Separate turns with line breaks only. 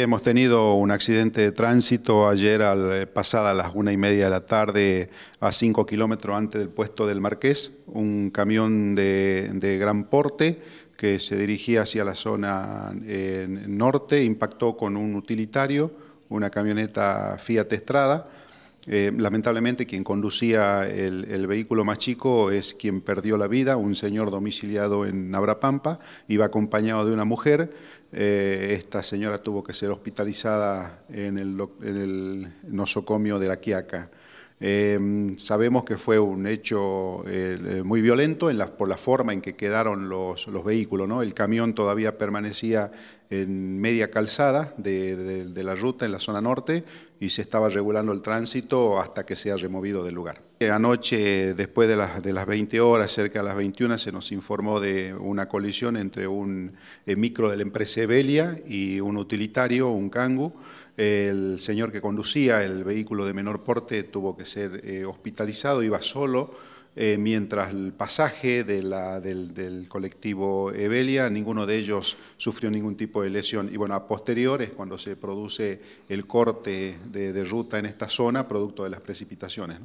Hemos tenido un accidente de tránsito ayer al, eh, pasada las una y media de la tarde a cinco kilómetros antes del puesto del Marqués, un camión de, gran porte que se dirigía hacia la zona eh, norte, impactó con un utilitario, una camioneta Fiat Estrada, eh, lamentablemente, quien conducía el, vehículo más chico es quien perdió la vida, un señor domiciliado en Nabrapampa, iba acompañado de una mujer. Eh, esta señora tuvo que ser hospitalizada en el, nosocomio de La Quiaca. Eh, sabemos que fue un hecho muy violento por la forma en que quedaron los, vehículos. ¿no? El camión todavía permanecía en media calzada de, la ruta en la zona norte y se estaba regulando el tránsito hasta que se ha removido del lugar. Eh, anoche, después de las, de las 20 horas, cerca de las 21, se nos informó de una colisión entre un eh, micro de la empresa Evelia y un utilitario, un cangu. El señor que conducía el vehículo de menor porte tuvo que ser eh, hospitalizado, iba solo eh, mientras el pasaje del, colectivo Evelia, ninguno de ellos sufrió ningún tipo de lesión. Y bueno, a posteriores, cuando se produce el corte de, ruta en esta zona, producto de las precipitaciones.